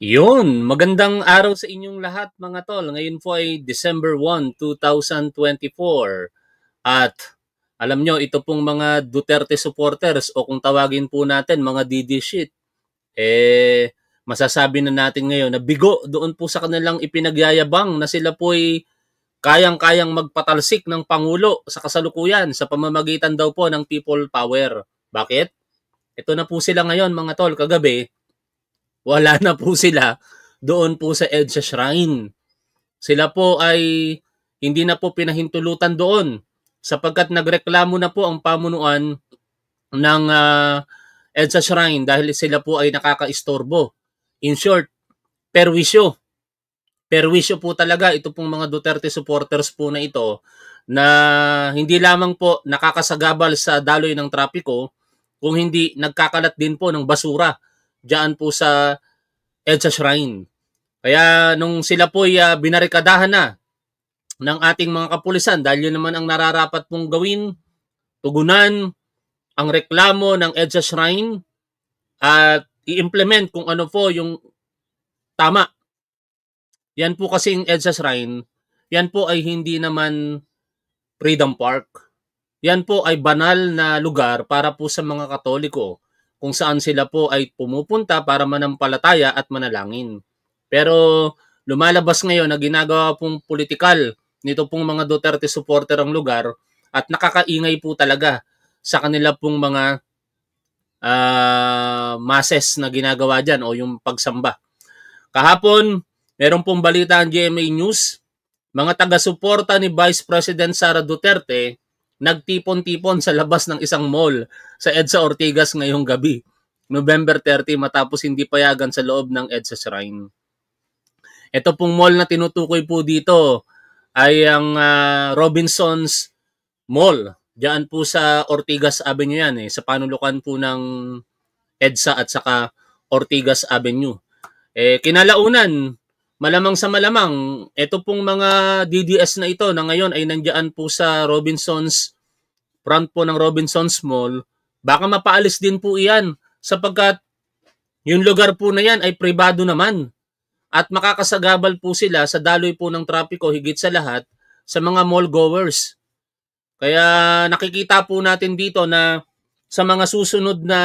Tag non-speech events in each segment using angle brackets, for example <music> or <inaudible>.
Yun, magandang araw sa inyong lahat mga tol. Ngayon po ay December 1, 2024. At alam nyo, ito pong mga Duterte supporters o kung tawagin po natin mga DD shit, eh masasabi na natin ngayon na bigo doon po sa kanilang ipinagyayabang na sila po ay kayang-kayang magpatalsik ng Pangulo sa kasalukuyan sa pamamagitan daw po ng people power. Bakit? Ito na po sila ngayon mga tol kagabi wala na po sila doon po sa EDSA Shrine. Sila po ay hindi na po pinahintulutan doon sapagkat nagreklamo na po ang pamunuan ng uh, ah, EDSA Shrine dahil sila po ay nakakaistorbo. In short, perwisyo. Perwisyo po talaga ito pong mga Duterte supporters po na ito na hindi lamang po nakakasagabal sa daloy ng trapiko kung hindi nagkakalat din po ng basura diyan po sa Elsa Shrine. Kaya nung sila po ay uh, binarikadahan na ng ating mga kapulisan dahil yun naman ang nararapat pong gawin, tugunan ang reklamo ng EDSA Shrine at i-implement kung ano po yung tama. Yan po kasing EDSA Shrine, yan po ay hindi naman Freedom Park. Yan po ay banal na lugar para po sa mga Katoliko kung saan sila po ay pumupunta para manampalataya at manalangin. Pero lumalabas ngayon na ginagawa pong politikal nito pong mga Duterte supporter ang lugar at nakakaingay po talaga sa kanila pong mga uh, masses na ginagawa dyan o yung pagsamba. Kahapon, meron pong balita ang GMA News, mga taga-suporta ni Vice President Sara Duterte nagtipon-tipon sa labas ng isang mall sa EDSA Ortigas ngayong gabi, November 30 matapos hindi payagan sa loob ng EDSA Shrine. Ito pong mall na tinutukoy po dito ay ang uh, Robinson's Mall. Diyan po sa Ortigas Avenue yan eh, sa panulukan po ng EDSA at saka Ortigas Avenue. Eh, kinalaunan, malamang sa malamang, ito pong mga DDS na ito na ngayon ay nandiyan po sa Robinson's, front po ng Robinson's Mall, baka mapaalis din po iyan sapagkat yung lugar po na yan ay pribado naman at makakasagabal po sila sa daloy po ng trapiko higit sa lahat sa mga mall goers. Kaya nakikita po natin dito na sa mga susunod na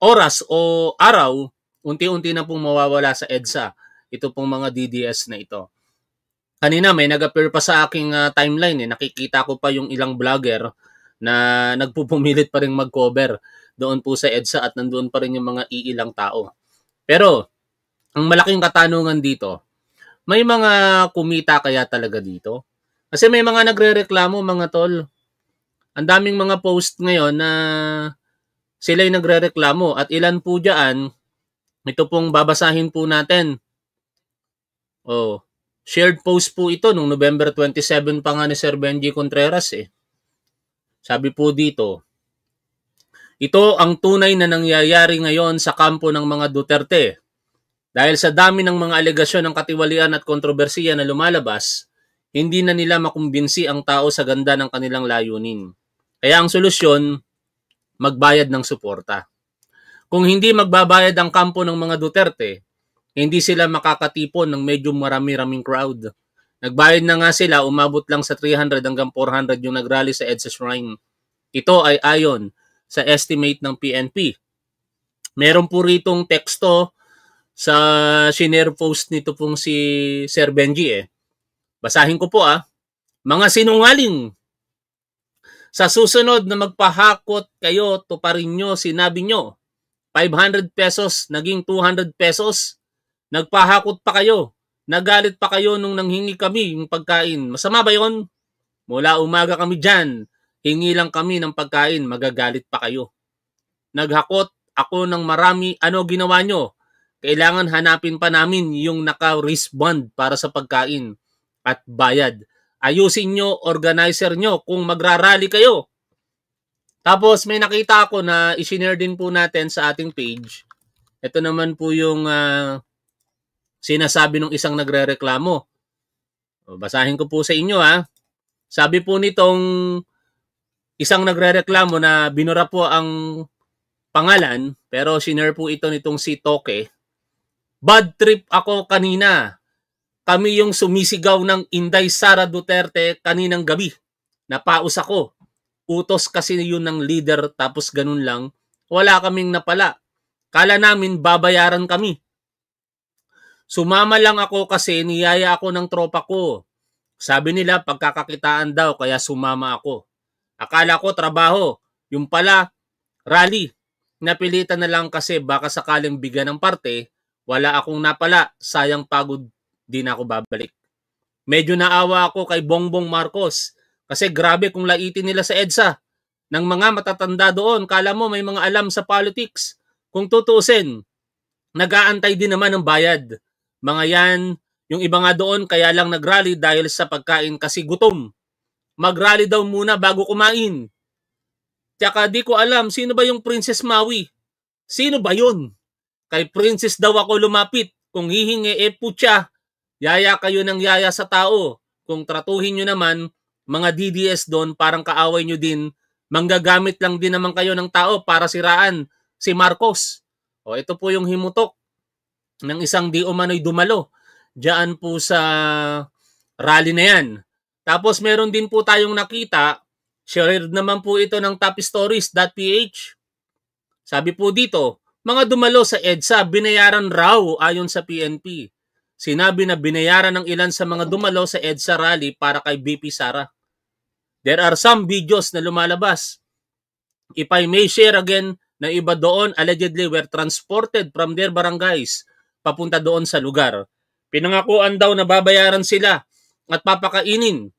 oras o araw unti-unti na pong mawawala sa EDSA ito pong mga DDS na ito. Kanina may nag-appear pa sa aking uh, timeline eh. Nakikita ko pa yung ilang vlogger na <laughs> nagpupumilit pa rin mag-cover doon po sa EDSA at nandoon pa rin yung mga iilang tao. Pero ang malaking katanungan dito, may mga kumita kaya talaga dito? Kasi may mga nagrereklamo mga tol. Ang daming mga post ngayon na sila'y nagrereklamo at ilan po diyan ito pong babasahin po natin. Oh, shared post po ito nung November 27 pa nga ni Sir Benji Contreras eh. Sabi po dito, ito ang tunay na nangyayari ngayon sa kampo ng mga Duterte. Dahil sa dami ng mga alegasyon ng katiwalian at kontrobersiya na lumalabas, hindi na nila makumbinsi ang tao sa ganda ng kanilang layunin. Kaya ang solusyon, magbayad ng suporta. Kung hindi magbabayad ang kampo ng mga Duterte, hindi sila makakatipon ng medyo marami-raming crowd. Nagbayad na nga sila, umabot lang sa 300 hanggang 400 yung nagrally sa EDSA Shrine. Ito ay ayon sa estimate ng PNP. Meron po ritong teksto sa shinare post nito pong si Sir Benji eh. Basahin ko po ah. Mga sinungaling, sa susunod na magpahakot kayo, tuparin nyo, sinabi nyo, 500 pesos, naging 200 pesos. Nagpahakot pa kayo. Nagalit pa kayo nung nanghingi kami ng pagkain. Masama ba yon? Mula umaga kami dyan. Hingi lang kami ng pagkain. Magagalit pa kayo. Naghakot ako ng marami. Ano ginawa nyo? Kailangan hanapin pa namin yung naka-respond para sa pagkain at bayad. Ayusin nyo, organizer nyo kung magrarally kayo. Tapos may nakita ako na isinare din po natin sa ating page. Ito naman po yung uh, sinasabi ng isang nagrereklamo. Oh, basahin ko po sa inyo ha. Ah. Sabi po nitong isang nagrereklamo na binura po ang pangalan pero sinare po ito nitong si Toke. Bad trip ako kanina. Kami yung sumisigaw ng Inday Sara Duterte kaninang gabi. Napaus ako utos kasi yun ng leader tapos ganun lang, wala kaming napala. Kala namin babayaran kami. Sumama lang ako kasi niyaya ako ng tropa ko. Sabi nila pagkakakitaan daw kaya sumama ako. Akala ko trabaho, yung pala rally. Napilitan na lang kasi baka sakaling bigyan ng parte, wala akong napala, sayang pagod, din ako babalik. Medyo naawa ako kay Bongbong Marcos kasi grabe kung laitin nila sa EDSA ng mga matatanda doon. Kala mo may mga alam sa politics. Kung tutuusin, nag-aantay din naman ng bayad. Mga yan, yung iba nga doon kaya lang nagrally dahil sa pagkain kasi gutom. Magrally daw muna bago kumain. Tsaka di ko alam sino ba yung Princess Maui. Sino ba yun? Kay Princess daw ako lumapit. Kung hihingi eh putya, yaya kayo ng yaya sa tao. Kung tratuhin nyo naman, mga DDS doon, parang kaaway nyo din, manggagamit lang din naman kayo ng tao para siraan si Marcos. O ito po yung himutok ng isang di umano'y dumalo dyan po sa rally na yan. Tapos meron din po tayong nakita, shared naman po ito ng topstories.ph. Sabi po dito, mga dumalo sa EDSA binayaran raw ayon sa PNP sinabi na binayaran ng ilan sa mga dumalo sa EDSA rally para kay BP Sara. There are some videos na lumalabas. If I may share again, na iba doon allegedly were transported from their barangays papunta doon sa lugar. Pinangakuan daw na babayaran sila at papakainin.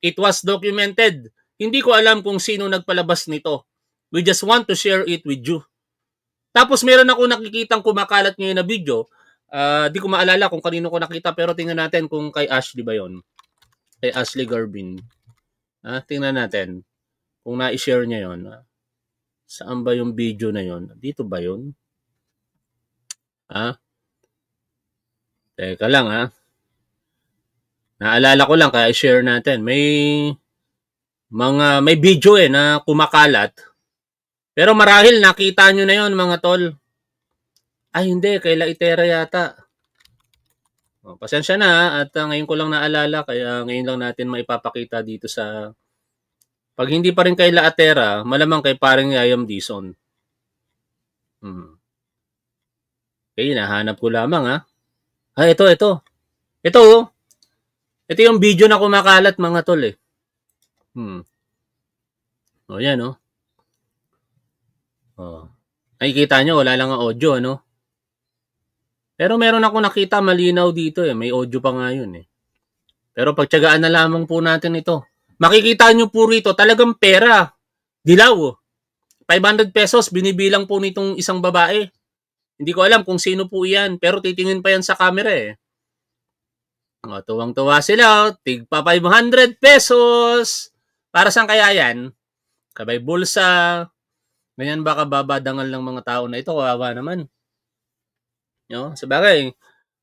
It was documented. Hindi ko alam kung sino nagpalabas nito. We just want to share it with you. Tapos meron ako nakikitang kumakalat ngayon na video Uh, di ko maalala kung kanino ko nakita pero tingnan natin kung kay Ashley ba yon. Kay Ashley Garbin. Ah, tingnan natin kung na-share niya yon. Ah, saan ba yung video na yon? Dito ba yon? Ha? Ah, teka lang ha. Naalala ko lang kaya i share natin. May mga may video eh na kumakalat. Pero marahil nakita nyo na yon mga tol. Ay, hindi. Kay La Itera yata. O, pasensya na at uh, ngayon ko lang naalala kaya ngayon lang natin maipapakita dito sa pag hindi pa rin kay La Atera, malamang kay paring Yayam Dison. Hmm. Okay, nahanap ko lamang ha. Ah. ah, ito, ito. Ito oh. Ito yung video na kumakalat mga tol eh. Hmm. O yan oh. Oh. Nakikita nyo, wala lang ang audio ano. Pero meron ako nakita malinaw dito eh. May audio pa nga yun eh. Pero pagtsagaan na lamang po natin ito. Makikita nyo po rito, talagang pera. Dilaw. 500 pesos, binibilang po nitong isang babae. Hindi ko alam kung sino po yan, pero titingin pa yan sa camera eh. O, oh, tuwang-tuwa sila, tigpa 500 pesos. Para saan kaya yan? Kabay bulsa. Ganyan baka babadangal ng mga tao na ito, kawawa naman. No? Sa bagay,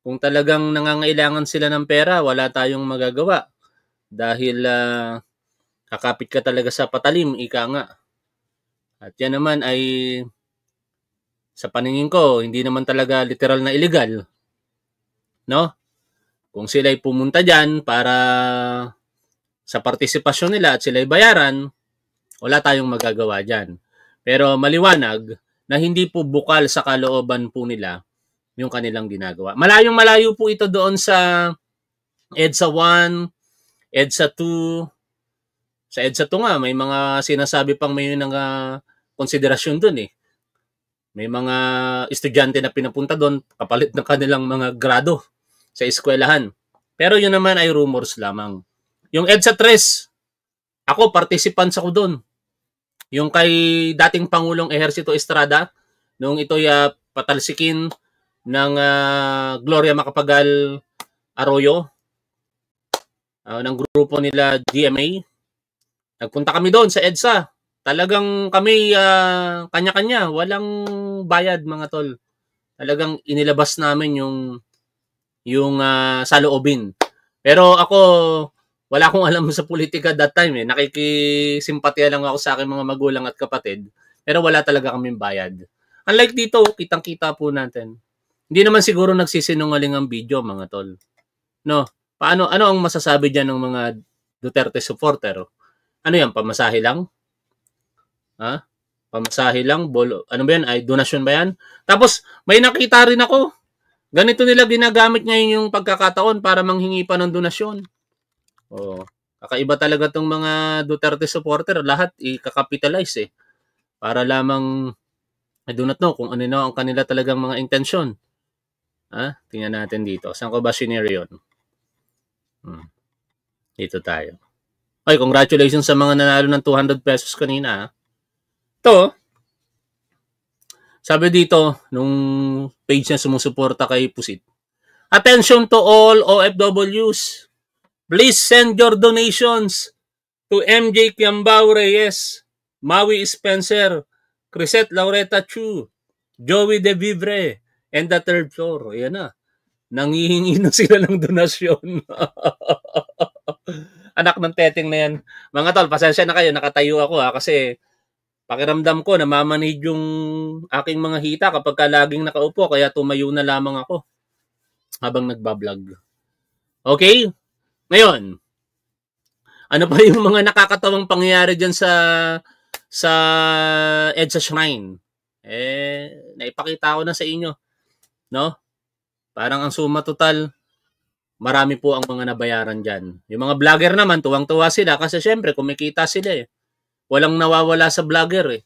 kung talagang nangangailangan sila ng pera, wala tayong magagawa. Dahil uh, kakapit ka talaga sa patalim, ika nga. At yan naman ay sa paningin ko, hindi naman talaga literal na illegal. No? Kung sila ay pumunta diyan para sa partisipasyon nila at sila ay bayaran, wala tayong magagawa diyan. Pero maliwanag na hindi po bukal sa kalooban po nila yung kanilang ginagawa. Malayong malayo po ito doon sa EDSA 1, EDSA 2. Sa EDSA 2 nga, may mga sinasabi pang may mga ah, konsiderasyon doon eh. May mga estudyante na pinapunta doon kapalit ng kanilang mga grado sa eskwelahan. Pero yun naman ay rumors lamang. Yung EDSA 3, ako participants ako doon. Yung kay dating Pangulong Ehersito Estrada, noong ito ya ah, patalsikin ng uh, Gloria Macapagal Arroyo uh, ng grupo nila GMA. Nagpunta kami doon sa EDSA. Talagang kami uh, kanya-kanya, walang bayad mga tol. Talagang inilabas namin yung yung uh, saloobin. Pero ako wala akong <laughs> alam sa politika that time eh. Nakikisimpatiya lang ako sa aking mga magulang at kapatid. Pero wala talaga kaming bayad. Unlike dito, kitang-kita po natin. Hindi naman siguro nagsisinungaling ang video, mga tol. No? Paano, ano ang masasabi dyan ng mga Duterte supporter? Oh? Ano yan, pamasahe lang? Ha? Pamasahe lang? Bolo, ano ba yan? Ay, donation ba yan? Tapos, may nakita rin ako. Ganito nila ginagamit ngayon yung pagkakataon para manghingi pa ng donasyon. Oh, kakaiba talaga tong mga Duterte supporter. Lahat i-capitalize eh. Para lamang, I do not know kung ano na ang kanila talagang mga intensyon. Ha? Tingnan natin dito. Saan ko ba sinare yun? Hmm. Dito tayo. Ay, congratulations sa mga nanalo ng 200 pesos kanina. Ha? Ito, sabi dito, nung page na sumusuporta kay Pusit, Attention to all OFWs. Please send your donations to MJ Kiambao Reyes, Maui Spencer, Chrisette Laureta Chu, Joey De Vivre, And the third floor, ayan na. Nangihingi na sila ng donasyon. <laughs> Anak ng teteng na yan. Mga tol, pasensya na kayo, nakatayo ako ha, kasi pakiramdam ko, namamanid yung aking mga hita kapag ka laging nakaupo, kaya tumayo na lamang ako habang nagbablog. Okay? Ngayon, ano pa <laughs> yung mga nakakatawang pangyayari dyan sa sa EDSA Shrine? Eh, naipakita ko na sa inyo no? Parang ang suma total, marami po ang mga nabayaran dyan. Yung mga vlogger naman, tuwang-tuwa sila kasi syempre kumikita sila eh. Walang nawawala sa vlogger eh.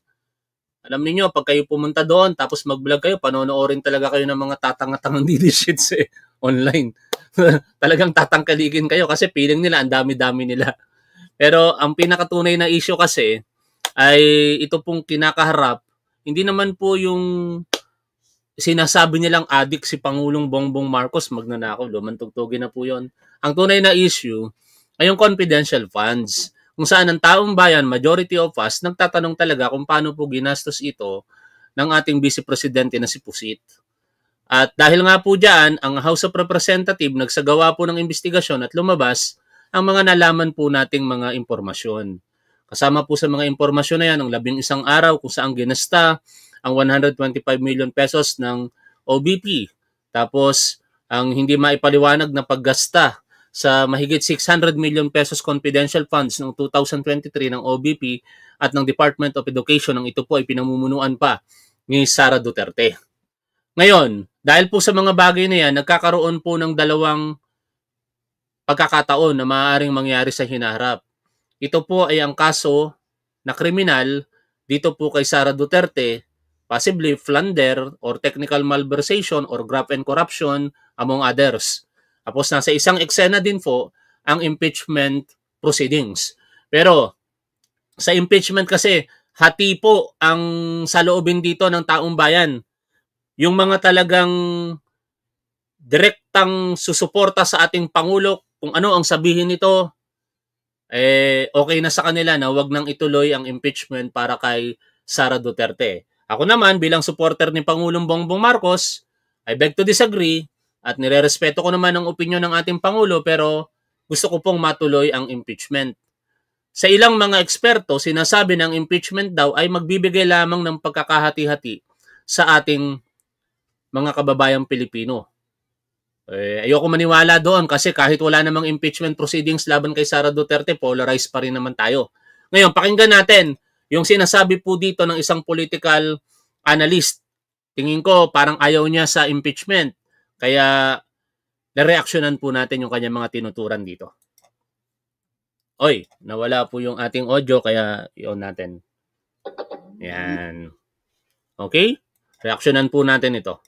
Alam niyo pag kayo pumunta doon, tapos mag-vlog kayo, panonoorin talaga kayo ng mga tatangatang tangang <laughs> shits eh, online. <laughs> Talagang tatangkaligin kayo kasi feeling nila, ang dami-dami nila. Pero ang pinakatunay na issue kasi ay ito pong kinakaharap, hindi naman po yung sinasabi lang adik si Pangulong Bongbong Marcos, magnanakaw, lumantugtugin na po yon. Ang tunay na issue ay yung confidential funds, kung saan ang taong bayan, majority of us, nagtatanong talaga kung paano po ginastos ito ng ating Vice Presidente na si Pusit. At dahil nga po dyan, ang House of Representatives nagsagawa po ng investigasyon at lumabas ang mga nalaman po nating mga impormasyon. Kasama po sa mga impormasyon na yan, ang labing isang araw kung saan ginasta ang 125 million pesos ng OBP. Tapos, ang hindi maipaliwanag na paggasta sa mahigit 600 million pesos confidential funds noong 2023 ng OBP at ng Department of Education ang ito po ay pinamumunuan pa ni Sara Duterte. Ngayon, dahil po sa mga bagay na yan, nagkakaroon po ng dalawang pagkakataon na maaaring mangyari sa hinaharap. Ito po ay ang kaso na kriminal dito po kay Sara Duterte, possibly plunder or technical malversation or graft and corruption among others. Tapos nasa isang eksena din po ang impeachment proceedings. Pero sa impeachment kasi hati po ang sa saloobin dito ng taong bayan. Yung mga talagang direktang susuporta sa ating Pangulo, kung ano ang sabihin nito, eh okay na sa kanila na wag nang ituloy ang impeachment para kay Sara Duterte. Ako naman bilang supporter ni Pangulong Bongbong Marcos, I beg to disagree at nirerespeto ko naman ang opinion ng ating Pangulo pero gusto ko pong matuloy ang impeachment. Sa ilang mga eksperto, sinasabi ng impeachment daw ay magbibigay lamang ng pagkakahati-hati sa ating mga kababayang Pilipino. Eh, ayoko maniwala doon kasi kahit wala namang impeachment proceedings laban kay Sara Duterte, polarized pa rin naman tayo. Ngayon, pakinggan natin yung sinasabi po dito ng isang political analyst. Tingin ko parang ayaw niya sa impeachment. Kaya nareaksyonan po natin yung kanyang mga tinuturan dito. Oy, nawala po yung ating audio kaya i-on natin. Yan. Okay? Reaksyonan po natin ito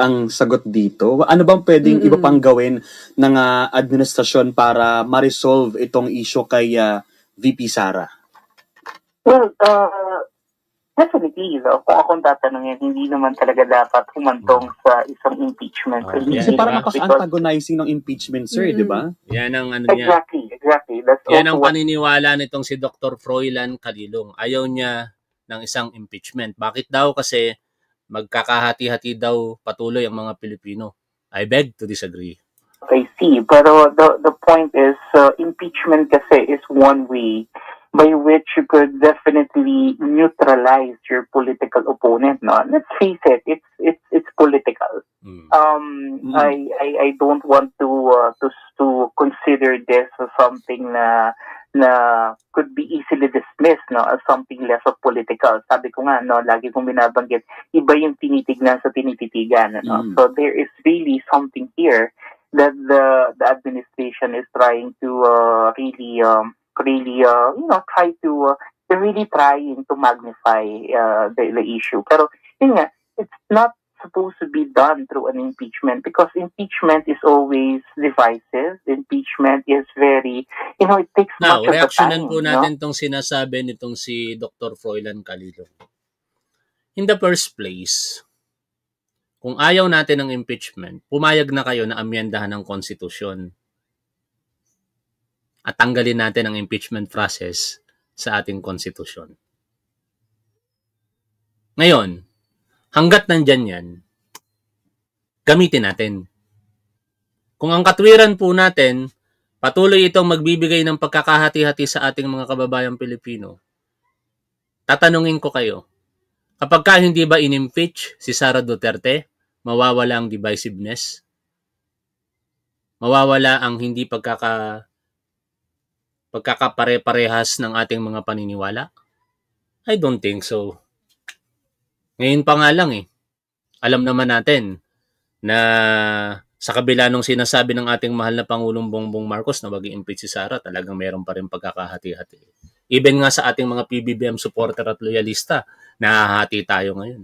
ang sagot dito? Ano bang pwedeng Mm-mm. iba pang gawin ng uh, administrasyon para ma-resolve itong issue kay uh, ah, VP Sara? Well, uh, definitely, you know, kung akong tatanungin, hindi naman talaga dapat humantong mm. sa isang impeachment. Oh, yeah. Kasi parang Because- antagonizing ng impeachment, sir, Mm-mm. Eh, di ba? Yan ang ano niya. Exactly, exactly. That's Yan ang also what paniniwala nitong si Dr. Froilan Kalilong. Ayaw niya ng isang impeachment. Bakit daw? Kasi magkakahati-hati daw patuloy ang mga Pilipino. I beg to disagree. I see. Pero the, the point is, uh, impeachment kasi is one way by which you could definitely neutralize your political opponent. No, let's face it, it's it's it's political. Mm. Um, mm. I, I I don't want to uh, to to consider this as something na na could be easily dismissed no as something less of political. Sabi ko nga no, lagi kong binabanggit, iba yung tinitignan sa tinititigan. No? Mm. So there is really something here that the the administration is trying to uh, really um, really, uh, you know, try to, uh, really trying to magnify uh, the, the issue. Pero, yun nga, it's not supposed to be done through an impeachment because impeachment is always divisive. Impeachment is very, you know, it takes Now, much of the time. po natin no? tong sinasabi nitong si Dr. Froilan Calilo. In the first place, kung ayaw natin ng impeachment, pumayag na kayo na amyendahan ng konstitusyon at tanggalin natin ang impeachment process sa ating konstitusyon. Ngayon, hanggat nandyan yan, gamitin natin. Kung ang katwiran po natin, patuloy itong magbibigay ng pagkakahati-hati sa ating mga kababayang Pilipino, tatanungin ko kayo, kapag ka hindi ba inimpeach si Sara Duterte, mawawala ang divisiveness? Mawawala ang hindi pagkaka pagkakapare-parehas ng ating mga paniniwala? I don't think so. Ngayon pa nga lang eh. Alam naman natin na sa kabila nung sinasabi ng ating mahal na Pangulong Bongbong Marcos na wag impeach si Sara, talagang meron pa rin pagkakahati-hati. Even nga sa ating mga PBBM supporter at loyalista, nahahati tayo ngayon.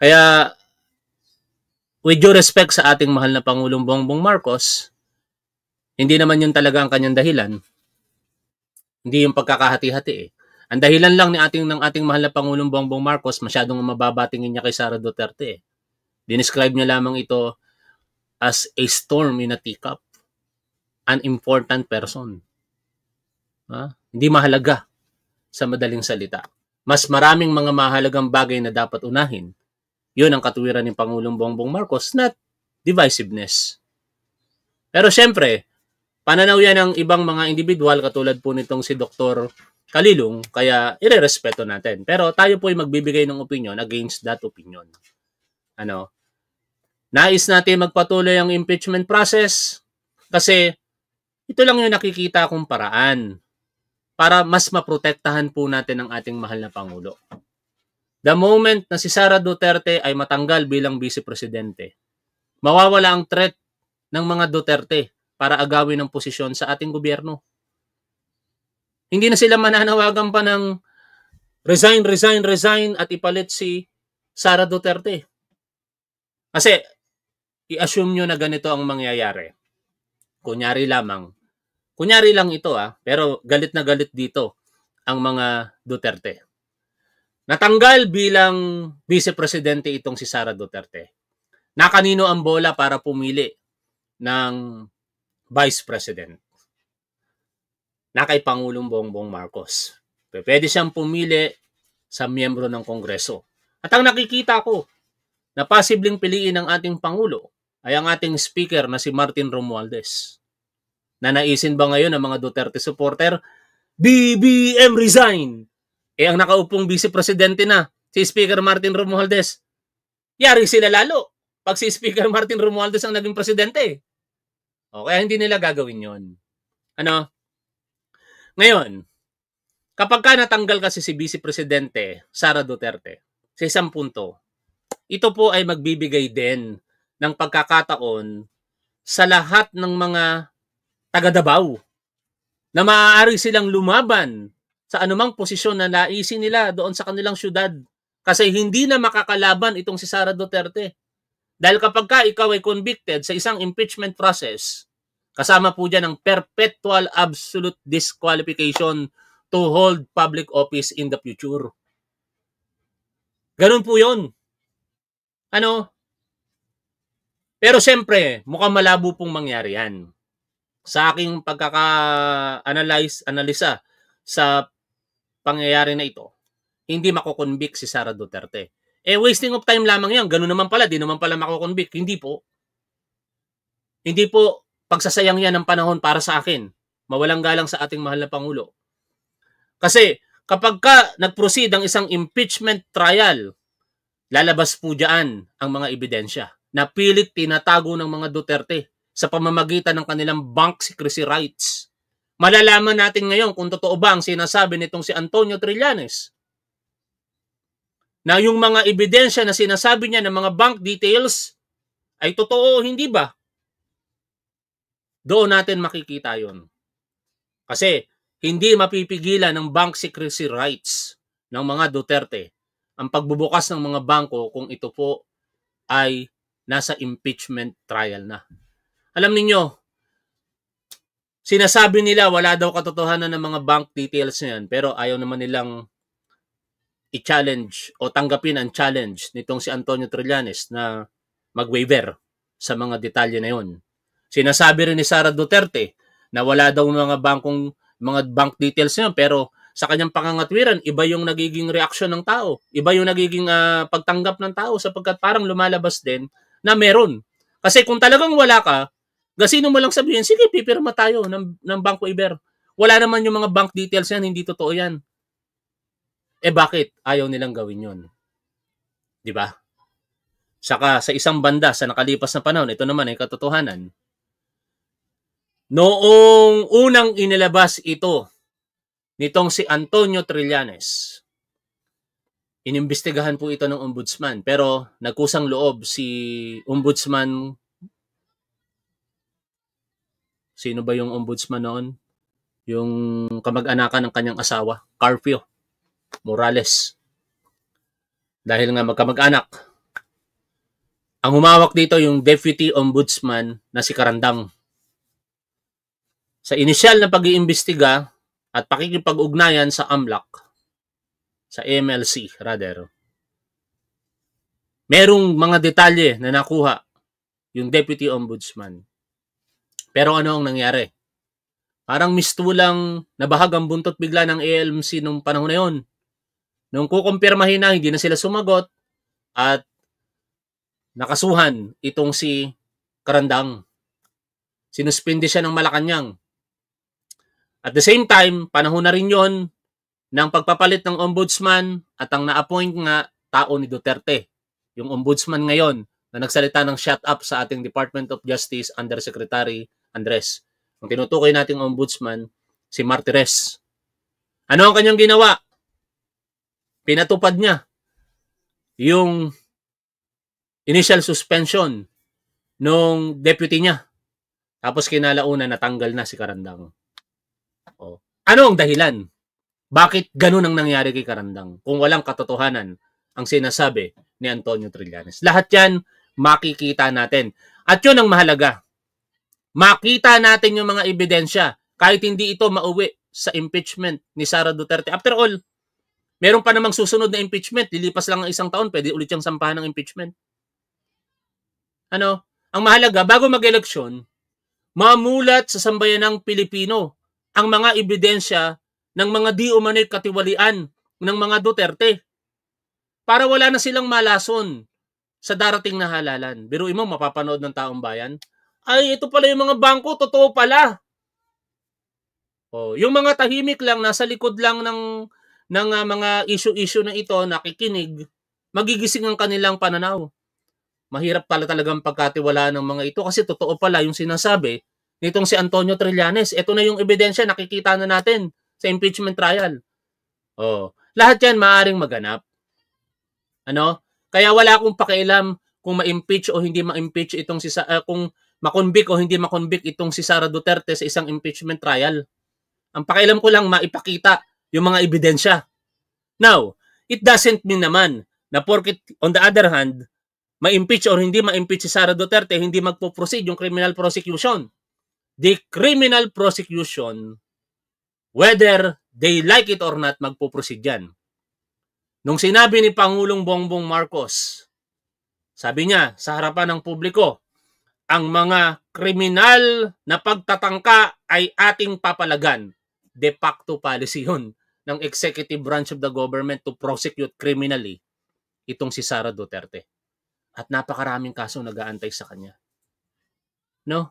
Kaya, with due respect sa ating mahal na Pangulong Bongbong Marcos, hindi naman yun talaga ang kanyang dahilan. Hindi yung pagkakahati-hati eh. Ang dahilan lang ni ating ng ating mahal na Pangulong Bongbong Marcos, masyadong mababa tingin niya kay Sara Duterte eh. Dinescribe niya lamang ito as a storm in a teacup. An important person. Ha? Hindi mahalaga sa madaling salita. Mas maraming mga mahalagang bagay na dapat unahin. Yun ang katuwiran ni Pangulong Bongbong Marcos, not divisiveness. Pero siyempre, Pananaw yan ng ibang mga individual katulad po nitong si Dr. Kalilong kaya irerespeto natin. Pero tayo po ay magbibigay ng opinion against that opinion. Ano? Nais natin magpatuloy ang impeachment process kasi ito lang yung nakikita kong paraan para mas maprotektahan po natin ang ating mahal na Pangulo. The moment na si Sara Duterte ay matanggal bilang vice presidente, mawawala ang threat ng mga Duterte para agawin ng posisyon sa ating gobyerno. Hindi na sila mananawagan pa ng resign, resign, resign at ipalit si Sara Duterte. Kasi i-assume nyo na ganito ang mangyayari. Kunyari lamang. Kunyari lang ito ah, pero galit na galit dito ang mga Duterte. Natanggal bilang vice presidente itong si Sara Duterte. Nakanino ang bola para pumili ng Vice President na kay Pangulong Bongbong Marcos. Pwede siyang pumili sa miyembro ng Kongreso. At ang nakikita ko na posibleng piliin ng ating Pangulo ay ang ating speaker na si Martin Romualdez. Nanaisin ba ngayon ng mga Duterte supporter? BBM resign! Eh ang nakaupong vice-presidente na, si Speaker Martin Romualdez. Yari sila lalo pag si Speaker Martin Romualdez ang naging presidente. O, oh, kaya hindi nila gagawin yon. Ano? Ngayon, kapag ka natanggal kasi si Vice Presidente Sara Duterte sa isang punto, ito po ay magbibigay din ng pagkakataon sa lahat ng mga taga-Dabaw na maaari silang lumaban sa anumang posisyon na naisin nila doon sa kanilang syudad kasi hindi na makakalaban itong si Sara Duterte. Dahil kapag ka ikaw ay convicted sa isang impeachment process, kasama po dyan ang perpetual absolute disqualification to hold public office in the future. Ganun po yun. Ano? Pero siyempre, mukhang malabo pong mangyari yan. Sa aking pagkaka-analyze, analisa sa pangyayari na ito, hindi makokonvict si Sara Duterte eh, wasting of time lamang yan. Ganun naman pala. Di naman pala makoconvict. Hindi po. Hindi po pagsasayang yan ng panahon para sa akin. Mawalang galang sa ating mahal na Pangulo. Kasi kapag ka nag-proceed ang isang impeachment trial, lalabas po dyan ang mga ebidensya na pilit tinatago ng mga Duterte sa pamamagitan ng kanilang bank secrecy rights. Malalaman natin ngayon kung totoo ba ang sinasabi nitong si Antonio Trillanes na yung mga ebidensya na sinasabi niya ng mga bank details ay totoo, hindi ba? Doon natin makikita yon. Kasi hindi mapipigilan ng bank secrecy rights ng mga Duterte ang pagbubukas ng mga bangko kung ito po ay nasa impeachment trial na. Alam niyo, sinasabi nila wala daw katotohanan ng mga bank details na niyan pero ayaw naman nilang i-challenge o tanggapin ang challenge nitong si Antonio Trillanes na mag-waiver sa mga detalye na yon. Sinasabi rin ni Sara Duterte na wala daw mga bangkong mga bank details niya pero sa kanyang pangangatwiran iba yung nagiging reaction ng tao, iba yung nagiging uh, pagtanggap ng tao sapagkat parang lumalabas din na meron. Kasi kung talagang wala ka, gasino mo lang sabihin, sige pipirma tayo ng, ng Bangko Iber. Wala naman yung mga bank details yan, hindi totoo yan. Eh bakit ayaw nilang gawin yun? Di ba? Saka sa isang banda sa nakalipas na panahon, ito naman ay katotohanan. Noong unang inilabas ito nitong si Antonio Trillanes, inimbestigahan po ito ng ombudsman pero nagkusang loob si ombudsman Sino ba yung ombudsman noon? Yung kamag-anakan ng kanyang asawa, Carpio. Morales. Dahil nga magkamag-anak. Ang humawak dito yung Deputy Ombudsman na si Karandang. Sa inisyal na pag-iimbestiga at pakikipag-ugnayan sa AMLAC, sa MLC rather, merong mga detalye na nakuha yung Deputy Ombudsman. Pero ano ang nangyari? Parang mistulang nabahag ang buntot bigla ng AMLC nung panahon na yon. Nung kukumpirmahin na, hindi na sila sumagot at nakasuhan itong si Karandang. Sinuspindi siya ng Malacanang. At the same time, panahon na rin yon ng pagpapalit ng ombudsman at ang na-appoint nga tao ni Duterte. Yung ombudsman ngayon na nagsalita ng shut up sa ating Department of Justice Undersecretary Andres. Ang tinutukoy nating ombudsman, si Martires. Ano ang kanyang ginawa? pinatupad niya yung initial suspension nung deputy niya. Tapos kinalauna natanggal na si Karandang. Oh. Ano ang dahilan? Bakit ganun ang nangyari kay Karandang kung walang katotohanan ang sinasabi ni Antonio Trillanes? Lahat yan makikita natin. At yun ang mahalaga. Makita natin yung mga ebidensya kahit hindi ito mauwi sa impeachment ni Sara Duterte. After all, Meron pa namang susunod na impeachment, lilipas lang ang isang taon, pwede ulit siyang sampahan ng impeachment. Ano? Ang mahalaga, bago mag-eleksyon, mamulat sa sambayan ng Pilipino ang mga ebidensya ng mga di umano'y katiwalian ng mga Duterte para wala na silang malason sa darating na halalan. Biro mo, mapapanood ng taong bayan, ay ito pala yung mga bangko, totoo pala. Oh, yung mga tahimik lang, nasa likod lang ng ng uh, mga issue-issue na ito, nakikinig, magigising ang kanilang pananaw. Mahirap pala talagang pagkatiwala ng mga ito kasi totoo pala yung sinasabi nitong si Antonio Trillanes. Ito na yung ebidensya nakikita na natin sa impeachment trial. Oh, lahat 'yan maaring maganap. Ano? Kaya wala akong pakialam kung ma-impeach o hindi ma-impeach itong si uh, kung makonvict o hindi makonvict itong si Sara Duterte sa isang impeachment trial. Ang pakialam ko lang maipakita yung mga ebidensya. Now, it doesn't mean naman na porkit on the other hand, ma-impeach or hindi ma-impeach si Sara Duterte, hindi magpo-proceed yung criminal prosecution. The criminal prosecution, whether they like it or not, magpo-proceed yan. Nung sinabi ni Pangulong Bongbong Marcos, sabi niya sa harapan ng publiko, ang mga kriminal na pagtatangka ay ating papalagan. De facto policy yun ng executive branch of the government to prosecute criminally itong si Sara Duterte. At napakaraming kaso nag-aantay sa kanya. No?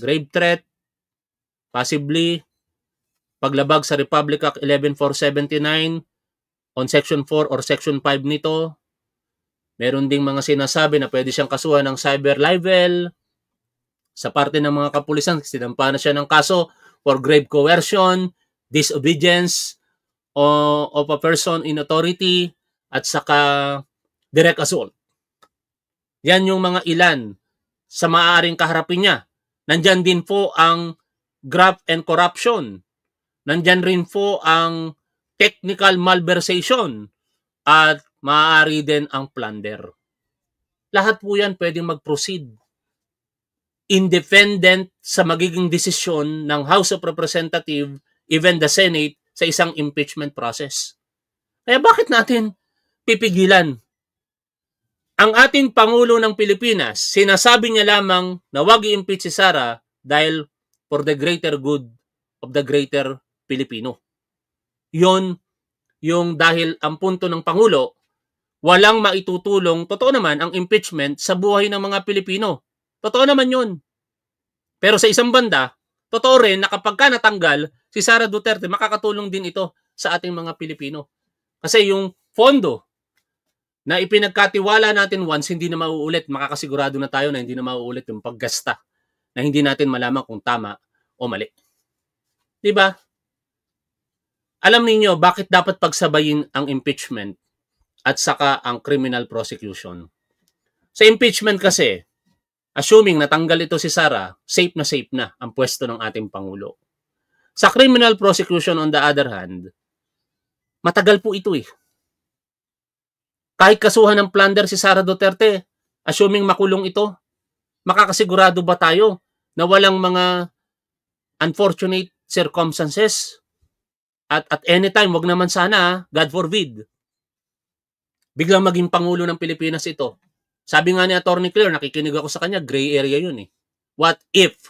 Grave threat, possibly paglabag sa Republic Act 11479 on Section 4 or Section 5 nito. Meron ding mga sinasabi na pwede siyang kasuhan ng cyber libel. Sa parte ng mga kapulisan, sinampa na siya ng kaso for grave coercion, disobedience, of a person in authority at saka direct assault. Yan yung mga ilan sa maaaring kaharapin niya. Nandyan din po ang graft and corruption. Nandyan rin po ang technical malversation at maaari din ang plunder. Lahat po yan pwedeng mag-proceed independent sa magiging desisyon ng House of Representatives, even the Senate, sa isang impeachment process. Kaya bakit natin pipigilan ang ating Pangulo ng Pilipinas, sinasabi niya lamang na wag i-impeach si Sara dahil for the greater good of the greater Pilipino. Yon yung dahil ang punto ng Pangulo, walang maitutulong, totoo naman, ang impeachment sa buhay ng mga Pilipino. Totoo naman yun. Pero sa isang banda, totoo rin na kapag ka natanggal si Sara Duterte, makakatulong din ito sa ating mga Pilipino. Kasi yung fondo na ipinagkatiwala natin once, hindi na mauulit. Makakasigurado na tayo na hindi na mauulit yung paggasta na hindi natin malaman kung tama o mali. ba? Diba? Alam niyo bakit dapat pagsabayin ang impeachment at saka ang criminal prosecution. Sa impeachment kasi, Assuming natanggal ito si Sara, safe na safe na ang pwesto ng ating Pangulo. Sa criminal prosecution on the other hand, matagal po ito eh. Kahit kasuhan ng plunder si Sara Duterte, assuming makulong ito, makakasigurado ba tayo na walang mga unfortunate circumstances? At at any time, wag naman sana, ah. God forbid, biglang maging Pangulo ng Pilipinas ito sabi nga ni Attorney Claire, nakikinig ako sa kanya, gray area yun eh. What if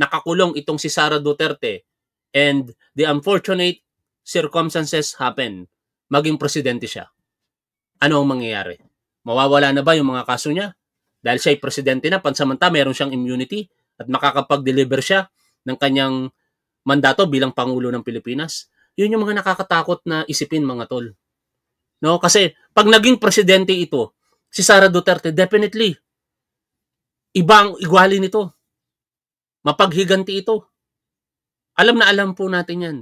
nakakulong itong si Sara Duterte and the unfortunate circumstances happen, maging presidente siya? Ano ang mangyayari? Mawawala na ba yung mga kaso niya? Dahil siya ay presidente na, pansamanta meron siyang immunity at makakapag-deliver siya ng kanyang mandato bilang Pangulo ng Pilipinas. Yun yung mga nakakatakot na isipin mga tol. No? Kasi pag naging presidente ito, si Sara Duterte, definitely, ibang ang igwali nito. Mapaghiganti ito. Alam na alam po natin yan.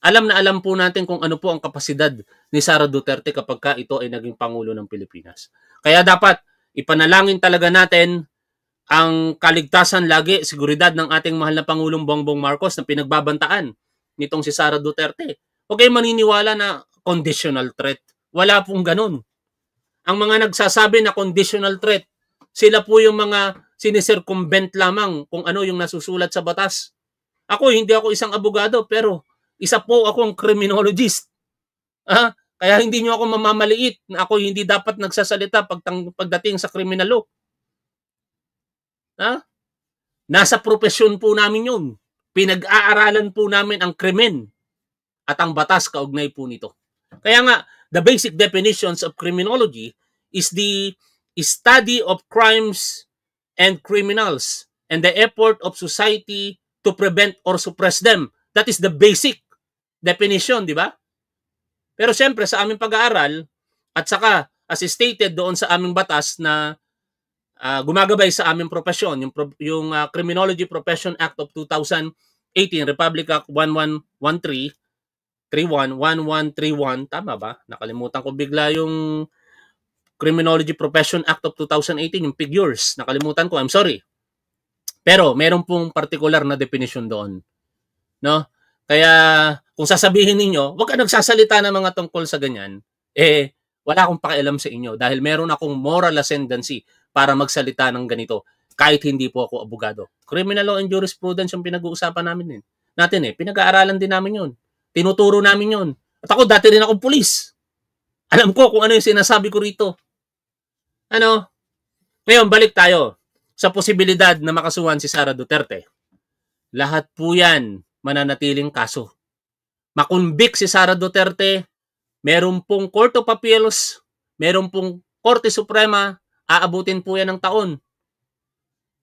Alam na alam po natin kung ano po ang kapasidad ni Sara Duterte kapag ka ito ay naging Pangulo ng Pilipinas. Kaya dapat ipanalangin talaga natin ang kaligtasan lagi, seguridad ng ating mahal na Pangulong Bongbong Marcos na pinagbabantaan nitong si Sara Duterte. Huwag kayong maniniwala na conditional threat. Wala pong ganun. Ang mga nagsasabi na conditional threat, sila po yung mga sinisircumvent lamang kung ano yung nasusulat sa batas. Ako, hindi ako isang abogado, pero isa po akong criminologist. Ah, kaya hindi nyo ako mamamaliit na ako hindi dapat nagsasalita pagtang, pagdating sa criminal law. Ah, nasa profesyon po namin yun. Pinag-aaralan po namin ang krimen at ang batas kaugnay po nito. Kaya nga, the basic definitions of criminology is the study of crimes and criminals and the effort of society to prevent or suppress them. That is the basic definition, di ba? Pero siyempre sa aming pag-aaral at saka as stated doon sa aming batas na uh, gumagabay sa aming profesyon, yung, yung uh, Criminology Profession Act of 2018, Republic Act 1113, 311131 tama ba? Nakalimutan ko bigla yung Criminology Profession Act of 2018 yung figures. Nakalimutan ko, I'm sorry. Pero meron pong particular na definition doon. No? Kaya kung sasabihin ninyo, wag ka nagsasalita ng mga tungkol sa ganyan, eh wala akong pakialam sa inyo dahil meron akong moral ascendancy para magsalita ng ganito kahit hindi po ako abogado. Criminal law and jurisprudence yung pinag-uusapan namin din. Eh. Natin eh, pinag-aaralan din namin yun. Tinuturo namin yon. At ako, dati rin akong pulis. Alam ko kung ano yung sinasabi ko rito. Ano? Ngayon, balik tayo sa posibilidad na makasuhan si Sara Duterte. Lahat po yan mananatiling kaso. Makunbik si Sara Duterte, meron pong Court of Appeals, meron pong Korte Suprema, aabutin po yan ng taon.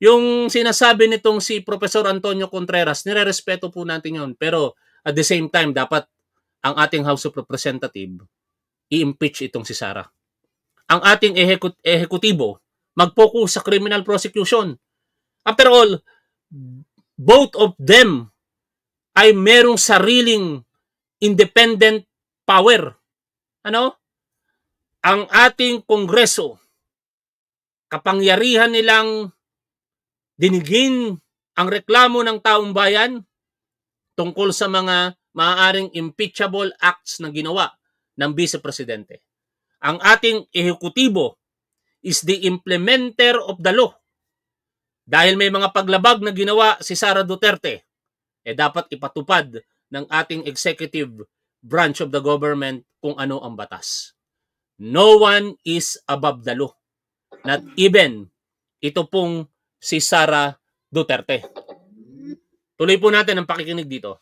Yung sinasabi nitong si Professor Antonio Contreras, nirerespeto po natin yon Pero at the same time, dapat ang ating House of Representative i-impeach itong si Sara. Ang ating ehekut- ehekutibo mag-focus sa criminal prosecution. After all, both of them ay merong sariling independent power. Ano? Ang ating kongreso, kapangyarihan nilang dinigin ang reklamo ng taong bayan tungkol sa mga maaaring impeachable acts na ginawa ng Vice Presidente. Ang ating ehekutibo is the implementer of the law. Dahil may mga paglabag na ginawa si Sara Duterte, eh dapat ipatupad ng ating executive branch of the government kung ano ang batas. No one is above the law. Not even ito pong si Sara Duterte. Tuloy po natin ang pakikinig dito.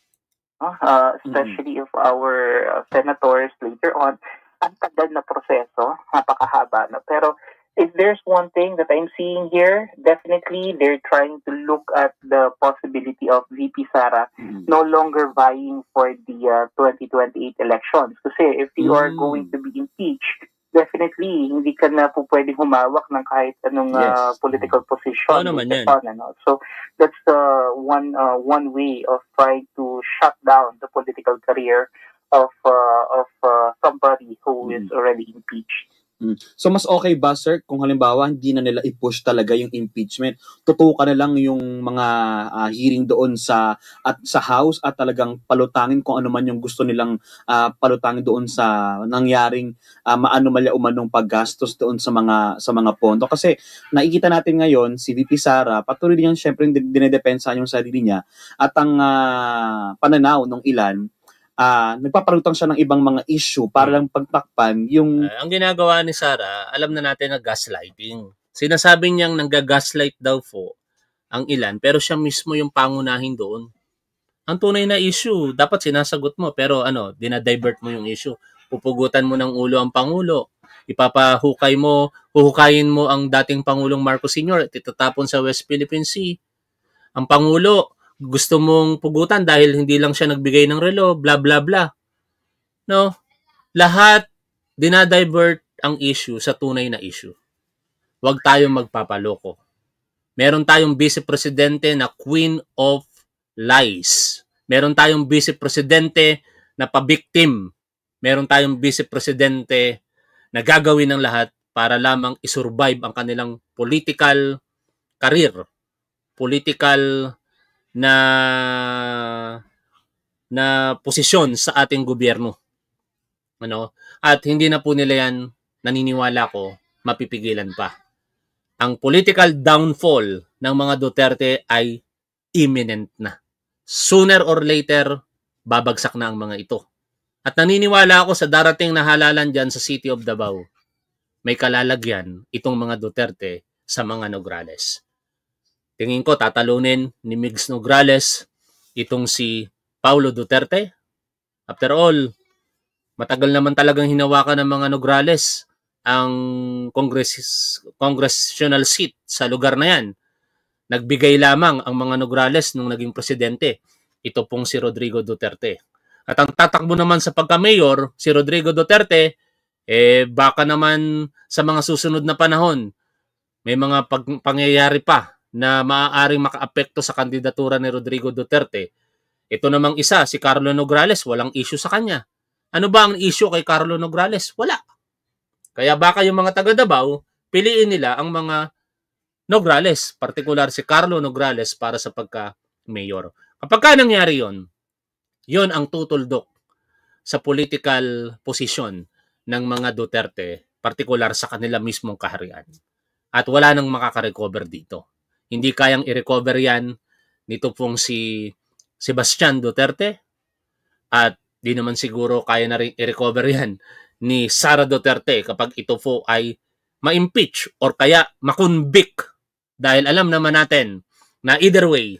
Uh, especially mm-hmm. if our ah, senators later on, ang tagal na proseso, napakahaba na. Pero if there's one thing that I'm seeing here, definitely they're trying to look at the possibility of VP Sara mm-hmm. no longer vying for the uh, 2028 elections. Kasi if you mm-hmm. are mm. going to be impeached, definitely hindi ka na po pwedeng humawak ng kahit anong ah, yes. uh, political position. Ano man yan. On, ano. So that's uh, one uh, one way of trying to shut down the political career of uh, of uh, somebody who mm. is already impeached. Mm. So mas okay ba sir kung halimbawa hindi na nila i-push talaga yung impeachment? Tutukan na lang yung mga uh, hearing doon sa at sa House at talagang palutangin kung ano man yung gusto nilang uh, palutangin doon sa nangyaring uh, ah, maanomalya umanong paggastos doon sa mga sa mga pondo kasi nakikita natin ngayon si VP Sara patuloy din siyang syempre dinedepensa yung sarili niya at ang uh, pananaw ng ilan uh, ah, nagpaparutang siya ng ibang mga issue para lang pagtakpan yung... Uh, ang ginagawa ni Sara, alam na natin na gaslighting. Sinasabi niyang nanggagaslight daw po ang ilan, pero siya mismo yung pangunahin doon. Ang tunay na issue, dapat sinasagot mo, pero ano, dinadivert mo yung issue. Pupugutan mo ng ulo ang Pangulo. Ipapahukay mo, huhukayin mo ang dating Pangulong Marcos Sr. at itatapon sa West Philippine Sea. Ang Pangulo, gusto mong pugutan dahil hindi lang siya nagbigay ng relo, bla bla bla. No? Lahat dinadivert ang issue sa tunay na issue. Huwag tayong magpapaloko. Meron tayong vice presidente na queen of lies. Meron tayong vice presidente na pabiktim. Meron tayong vice presidente na gagawin ng lahat para lamang isurvive ang kanilang political career, political na na posisyon sa ating gobyerno. Ano? At hindi na po nila yan, naniniwala ko, mapipigilan pa. Ang political downfall ng mga Duterte ay imminent na. Sooner or later, babagsak na ang mga ito. At naniniwala ako sa darating na halalan dyan sa City of Davao, may kalalagyan itong mga Duterte sa mga Nograles. Tingin ko tatalunin ni Migs Nograles itong si Paulo Duterte. After all, matagal naman talagang hinawakan ng mga Nograles ang congress, congressional seat sa lugar na yan. Nagbigay lamang ang mga Nograles nung naging presidente. Ito pong si Rodrigo Duterte. At ang tatakbo naman sa pagka-mayor, si Rodrigo Duterte, eh baka naman sa mga susunod na panahon, may mga pag- pangyayari pa na maaaring makaapekto sa kandidatura ni Rodrigo Duterte. Ito namang isa, si Carlo Nograles, walang issue sa kanya. Ano ba ang issue kay Carlo Nograles? Wala. Kaya baka yung mga taga Davao, piliin nila ang mga Nograles, partikular si Carlo Nograles para sa pagka-mayor. Kapag ka nangyari yon, yon ang tutuldok sa political position ng mga Duterte, partikular sa kanila mismong kaharian. At wala nang makaka-recover dito hindi kayang i-recover yan nito pong si Sebastian Duterte at di naman siguro kaya na rin i-recover yan ni Sara Duterte kapag ito po ay ma-impeach or kaya makunbik dahil alam naman natin na either way,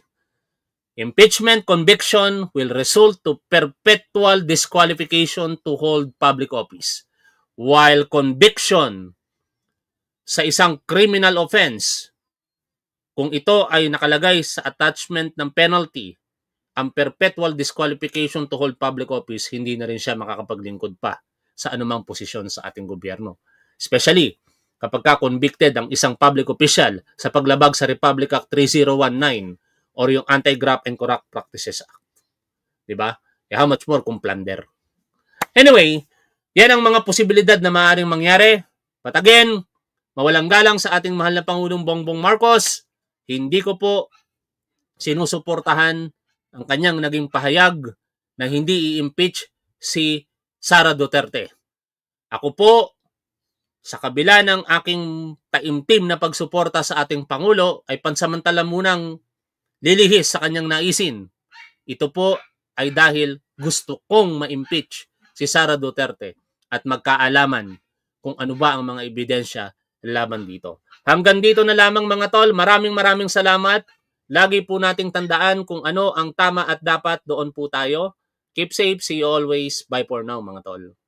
impeachment conviction will result to perpetual disqualification to hold public office while conviction sa isang criminal offense kung ito ay nakalagay sa attachment ng penalty, ang perpetual disqualification to hold public office, hindi na rin siya makakapaglingkod pa sa anumang posisyon sa ating gobyerno. Especially, kapag ka convicted ang isang public official sa paglabag sa Republic Act 3019 or yung Anti-Graft and Corrupt Practices Act. Di ba? Eh, how much more kung plunder? Anyway, yan ang mga posibilidad na maaaring mangyari. But again, mawalang galang sa ating mahal na Pangulong Bongbong Marcos hindi ko po sinusuportahan ang kanyang naging pahayag na hindi i-impeach si Sara Duterte. Ako po, sa kabila ng aking taimtim na pagsuporta sa ating Pangulo, ay pansamantala munang lilihis sa kanyang naisin. Ito po ay dahil gusto kong ma-impeach si Sara Duterte at magkaalaman kung ano ba ang mga ebidensya laban dito. Hanggang dito na lamang mga tol. Maraming maraming salamat. Lagi po nating tandaan kung ano ang tama at dapat doon po tayo. Keep safe. See you always. Bye for now mga tol.